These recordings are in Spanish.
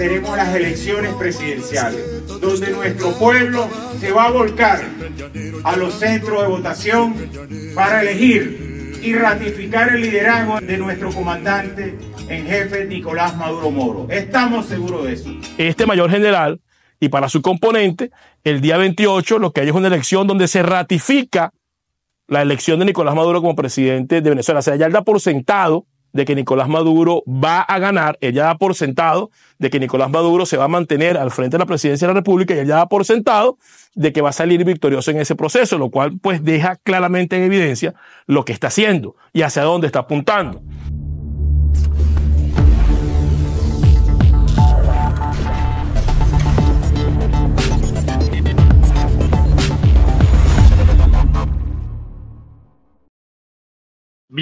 tenemos las elecciones presidenciales, donde nuestro pueblo se va a volcar a los centros de votación para elegir y ratificar el liderazgo de nuestro comandante en jefe Nicolás Maduro Moro. Estamos seguros de eso. Este mayor general y para su componente, el día 28 lo que hay es una elección donde se ratifica la elección de Nicolás Maduro como presidente de Venezuela. O sea, ya él da por sentado de que Nicolás Maduro va a ganar, ella da por sentado de que Nicolás Maduro se va a mantener al frente de la presidencia de la República y ella da por sentado de que va a salir victorioso en ese proceso, lo cual pues deja claramente en evidencia lo que está haciendo y hacia dónde está apuntando.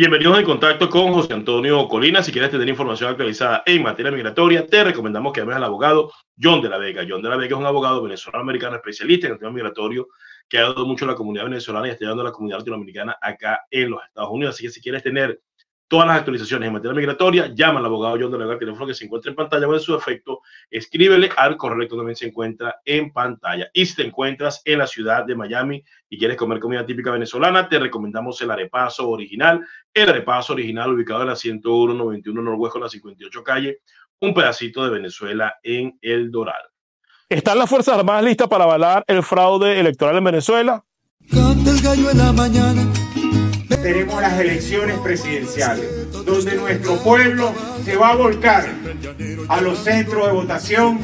Bienvenidos en contacto con José Antonio Colina. Si quieres tener información actualizada en materia migratoria, te recomendamos que llames al abogado John de la Vega. John de la Vega es un abogado venezolano-americano especialista en el tema migratorio que ha dado mucho a la comunidad venezolana y está ayudando a la comunidad latinoamericana acá en los Estados Unidos. Así que si quieres tener todas las actualizaciones en materia migratoria, llama al abogado John Delegar, teléfono que se encuentra en pantalla o en su efecto, escríbele al correo que también se encuentra en pantalla. Y si te encuentras en la ciudad de Miami y quieres comer comida típica venezolana, te recomendamos el arepaso original, el arepaso original ubicado en la 101, 91 Noruego con la 58 calle, un pedacito de Venezuela en El Doral. ¿Están las Fuerzas Armadas listas para avalar el fraude electoral en Venezuela? tenemos las elecciones presidenciales, donde nuestro pueblo se va a volcar a los centros de votación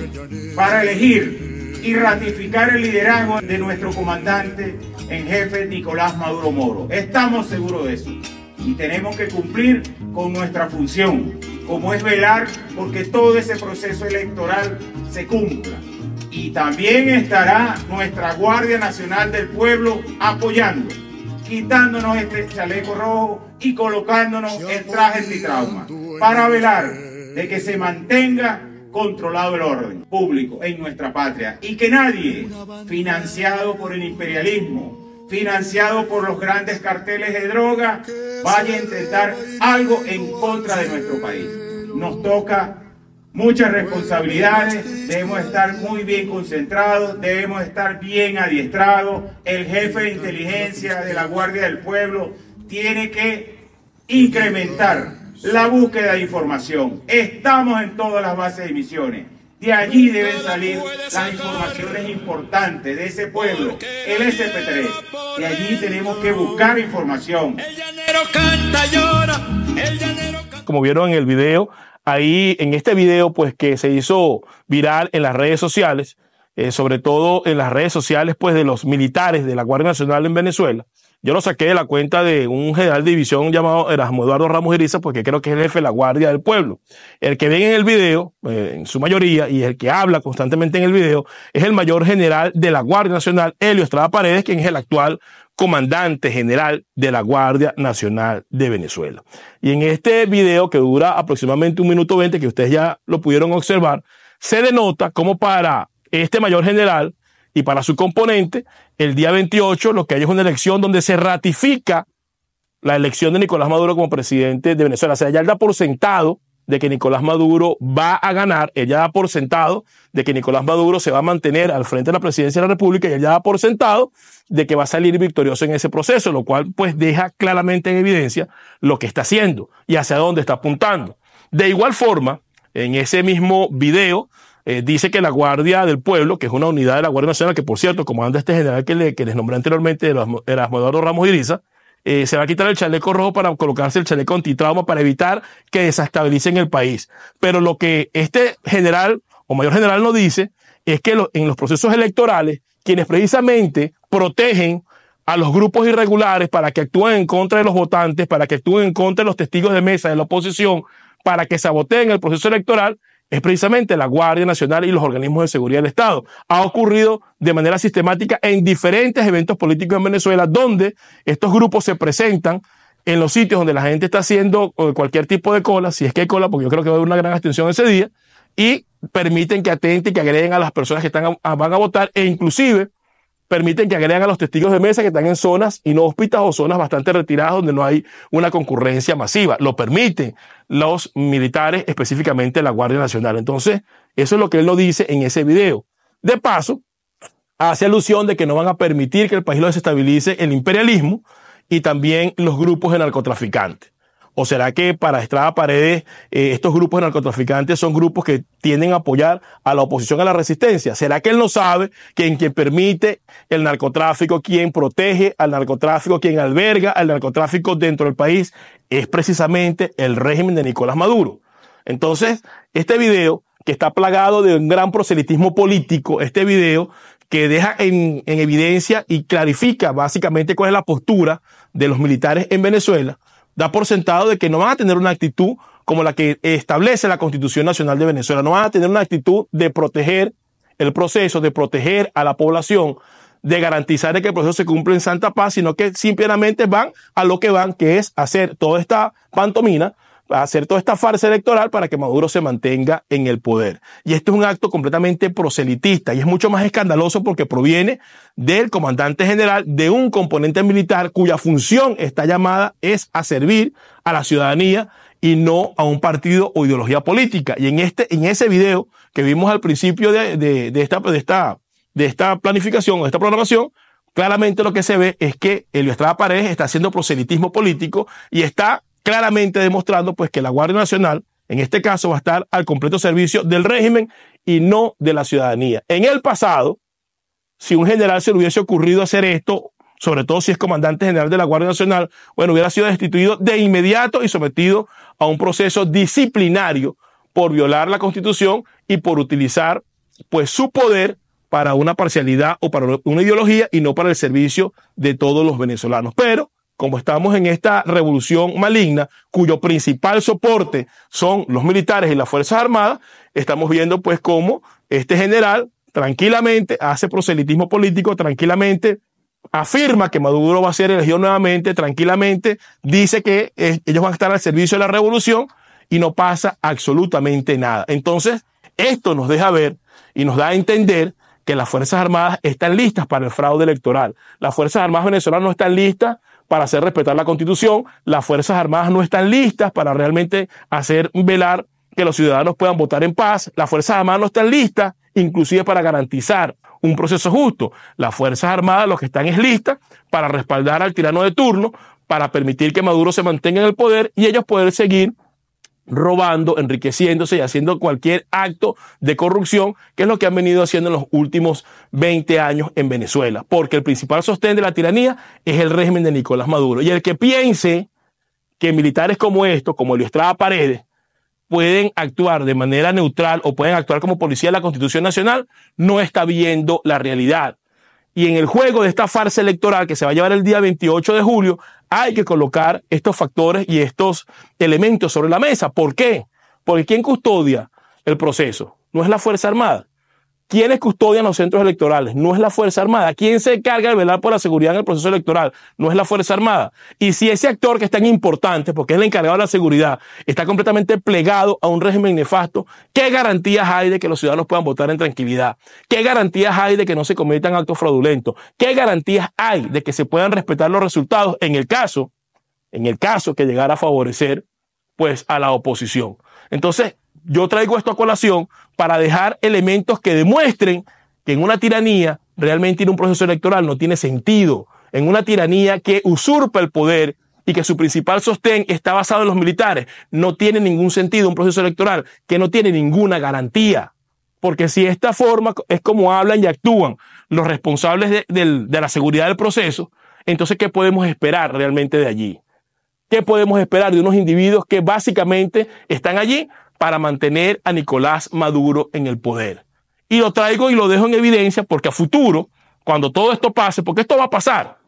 para elegir y ratificar el liderazgo de nuestro comandante en jefe Nicolás Maduro Moro. Estamos seguros de eso y tenemos que cumplir con nuestra función, como es velar porque todo ese proceso electoral se cumpla. Y también estará nuestra Guardia Nacional del Pueblo apoyando quitándonos este chaleco rojo y colocándonos el traje antitrauma para velar de que se mantenga controlado el orden público en nuestra patria y que nadie, financiado por el imperialismo, financiado por los grandes carteles de droga, vaya a intentar algo en contra de nuestro país. Nos toca muchas responsabilidades, debemos estar muy bien concentrados, debemos estar bien adiestrados. El jefe de inteligencia de la Guardia del Pueblo tiene que incrementar la búsqueda de información. Estamos en todas las bases de misiones. De allí deben salir las informaciones importantes de ese pueblo, el SP3. De allí tenemos que buscar información. Como vieron en el video, ahí en este video, pues que se hizo viral en las redes sociales, eh, sobre todo en las redes sociales, pues de los militares de la Guardia Nacional en Venezuela. Yo lo saqué de la cuenta de un general de división llamado Erasmo Eduardo Ramos Iriza, porque creo que es el jefe de la Guardia del Pueblo. El que ven en el video, eh, en su mayoría, y el que habla constantemente en el video, es el mayor general de la Guardia Nacional, Helio Estrada Paredes, quien es el actual comandante general de la Guardia Nacional de Venezuela. Y en este video que dura aproximadamente un minuto veinte que ustedes ya lo pudieron observar, se denota como para este mayor general y para su componente, el día 28 lo que hay es una elección donde se ratifica la elección de Nicolás Maduro como presidente de Venezuela. O sea, ya da por sentado de que Nicolás Maduro va a ganar, ella da por sentado de que Nicolás Maduro se va a mantener al frente de la presidencia de la República y ella da por sentado de que va a salir victorioso en ese proceso, lo cual pues deja claramente en evidencia lo que está haciendo y hacia dónde está apuntando. De igual forma, en ese mismo video, eh, dice que la Guardia del Pueblo, que es una unidad de la Guardia Nacional, que por cierto comanda este general que, le, que les nombré anteriormente, el Eduardo Ramos Iriza, eh, se va a quitar el chaleco rojo para colocarse el chaleco antitrauma para evitar que desestabilicen el país. Pero lo que este general o mayor general no dice es que en los procesos electorales, quienes precisamente protegen a los grupos irregulares para que actúen en contra de los votantes, para que actúen en contra de los testigos de mesa de la oposición, para que saboteen el proceso electoral, es precisamente la Guardia Nacional y los organismos de seguridad del Estado. Ha ocurrido de manera sistemática en diferentes eventos políticos en Venezuela, donde estos grupos se presentan en los sitios donde la gente está haciendo eh, cualquier tipo de cola, si es que hay cola, porque yo creo que va a haber una gran abstención ese día, y permiten que atenten, que agreguen a las personas que van a votar, e inclusive permiten que agregan a los testigos de mesa que están en zonas inhóspitas o zonas bastante retiradas donde no hay una concurrencia masiva. Lo permiten los militares, específicamente la Guardia Nacional. Entonces, eso es lo que él lo dice en ese video. De paso, hace alusión de que no van a permitir que el país lo desestabilice el imperialismo y también los grupos de narcotraficantes. ¿O será que para Estrada Paredes eh, estos grupos de narcotraficantes son grupos que tienden a apoyar a la oposición a la resistencia? ¿Será que él no sabe en quien permite el narcotráfico, quien protege al narcotráfico, quien alberga al narcotráfico dentro del país, es precisamente el régimen de Nicolás Maduro? Entonces, este video que está plagado de un gran proselitismo político, este video que deja en, evidencia y clarifica básicamente cuál es la postura de los militares en Venezuela, da por sentado de que no van a tener una actitud como la que establece la Constitución Nacional de Venezuela. No van a tener una actitud de proteger el proceso, de proteger a la población, de garantizar que el proceso se cumple en santa paz, sino que simplemente van a lo que van, que es hacer toda esta pantomina hacer toda esta farsa electoral para que Maduro se mantenga en el poder. Y esto es un acto completamente proselitista y es mucho más escandaloso porque proviene del comandante general de un componente militar cuya función está llamada es a servir a la ciudadanía y no a un partido o ideología política. Y en este, en ese video que vimos al principio de, de, esta, de esta, de esta planificación o de esta programación, claramente lo que se ve es que Elio Estrada Paredes está haciendo proselitismo político y está claramente demostrando pues que la Guardia Nacional en este caso va a estar al completo servicio del régimen y no de la ciudadanía. En el pasado, si un general se le hubiese ocurrido hacer esto, sobre todo si es comandante general de la Guardia Nacional, bueno, hubiera sido destituido de inmediato y sometido a un proceso disciplinario por violar la Constitución y por utilizar pues su poder para una parcialidad o para una ideología y no para el servicio de todos los venezolanos. Pero como estamos en esta revolución maligna, cuyo principal soporte son los militares y las Fuerzas Armadas, estamos viendo pues cómo este general tranquilamente hace proselitismo político, tranquilamente afirma que Maduro va a ser elegido nuevamente, tranquilamente, dice que ellos van a estar al servicio de la revolución y no pasa absolutamente nada. Entonces, esto nos deja ver y nos da a entender que las Fuerzas Armadas están listas para el fraude electoral. Las Fuerzas Armadas venezolanas no están listas para hacer respetar la Constitución. Las Fuerzas Armadas no están listas para realmente hacer velar que los ciudadanos puedan votar en paz. Las Fuerzas Armadas no están listas, inclusive para garantizar un proceso justo. Las Fuerzas Armadas lo que están es listas para respaldar al tirano de turno, para permitir que Maduro se mantenga en el poder y ellos poder seguir robando, enriqueciéndose y haciendo cualquier acto de corrupción, que es lo que han venido haciendo en los últimos 20 años en Venezuela, porque el principal sostén de la tiranía es el régimen de Nicolás Maduro. Y el que piense que militares como estos, como el Estrada Paredes, pueden actuar de manera neutral o pueden actuar como policía de la Constitución Nacional, no está viendo la realidad. Y en el juego de esta farsa electoral que se va a llevar el día 28 de julio, hay que colocar estos factores y estos elementos sobre la mesa. ¿Por qué? Porque ¿quién custodia el proceso? No es la Fuerza Armada, ¿Quiénes custodian los centros electorales? No es la Fuerza Armada. ¿Quién se encarga de velar por la seguridad en el proceso electoral? No es la Fuerza Armada. Y si ese actor que es tan importante, porque es el encargado de la seguridad, está completamente plegado a un régimen nefasto, ¿qué garantías hay de que los ciudadanos puedan votar en tranquilidad? ¿Qué garantías hay de que no se cometan actos fraudulentos? ¿Qué garantías hay de que se puedan respetar los resultados en el caso, en el caso que llegara a favorecer, pues, a la oposición? Entonces, yo traigo esto a colación para dejar elementos que demuestren que en una tiranía realmente en un proceso electoral no tiene sentido. En una tiranía que usurpa el poder y que su principal sostén está basado en los militares, no tiene ningún sentido un proceso electoral que no tiene ninguna garantía. Porque si esta forma es como hablan y actúan los responsables de, de la seguridad del proceso, entonces, ¿qué podemos esperar realmente de allí? ¿Qué podemos esperar de unos individuos que básicamente están allí para mantener a Nicolás Maduro en el poder. Y lo traigo y lo dejo en evidencia porque a futuro, cuando todo esto pase, porque esto va a pasar,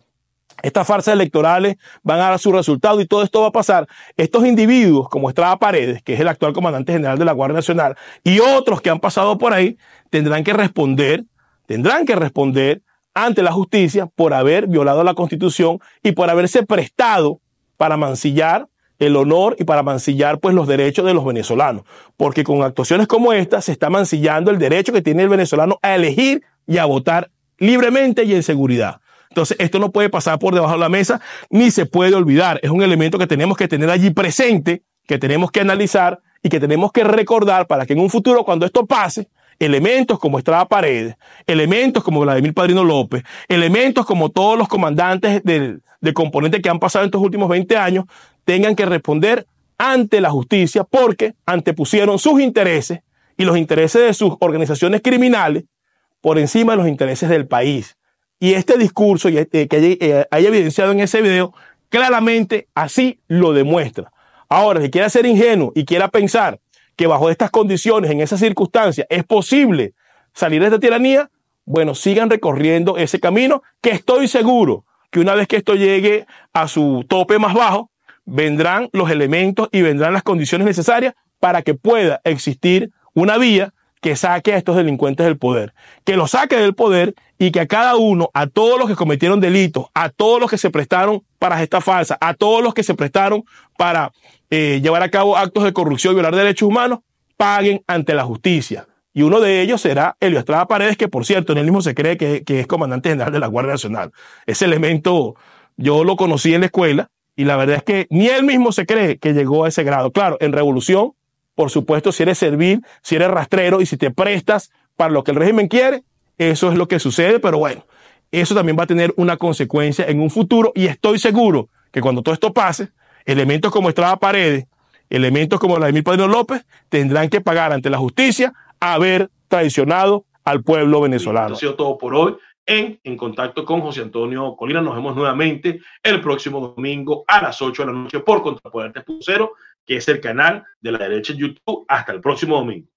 estas farsas electorales van a dar su resultado y todo esto va a pasar. Estos individuos, como Estrada Paredes, que es el actual comandante general de la Guardia Nacional, y otros que han pasado por ahí, tendrán que responder, tendrán que responder ante la justicia por haber violado la Constitución y por haberse prestado para mancillar el honor y para mancillar pues los derechos de los venezolanos, porque con actuaciones como esta se está mancillando el derecho que tiene el venezolano a elegir y a votar libremente y en seguridad. Entonces, esto no puede pasar por debajo de la mesa ni se puede olvidar, es un elemento que tenemos que tener allí presente, que tenemos que analizar y que tenemos que recordar para que en un futuro cuando esto pase, elementos como Estrada Paredes, elementos como Vladimir Padrino López, elementos como todos los comandantes del, del componente que han pasado en estos últimos 20 años, tengan que responder ante la justicia porque antepusieron sus intereses y los intereses de sus organizaciones criminales por encima de los intereses del país. Y este discurso este, que haya eh, evidenciado en ese video claramente así lo demuestra. Ahora, si quiere ser ingenuo y quiera pensar que bajo estas condiciones, en esas circunstancias, es posible salir de esta tiranía, bueno, sigan recorriendo ese camino que estoy seguro que una vez que esto llegue a su tope más bajo, vendrán los elementos y vendrán las condiciones necesarias para que pueda existir una vía que saque a estos delincuentes del poder, que los saque del poder y que a cada uno, a todos los que cometieron delitos, a todos los que se prestaron para esta falsa, a todos los que se prestaron para eh, llevar a cabo actos de corrupción y violar derechos humanos, paguen ante la justicia. Y uno de ellos será Elio Estrada Paredes, que por cierto, en él mismo se cree que, que es comandante general de la Guardia Nacional. Ese elemento yo lo conocí en la escuela y la verdad es que ni él mismo se cree que llegó a ese grado. Claro, en revolución por supuesto, si eres servil, si eres rastrero y si te prestas para lo que el régimen quiere, eso es lo que sucede, pero bueno, eso también va a tener una consecuencia en un futuro y estoy seguro que cuando todo esto pase, elementos como Estrada Paredes, elementos como la de Padrino López, tendrán que pagar ante la justicia haber traicionado al pueblo venezolano. ha sido todo por hoy en Contacto con José Antonio Colina. Nos vemos nuevamente el próximo domingo a las 8 de la noche por Contrapoder Pucero que es el canal de la derecha en YouTube. Hasta el próximo domingo.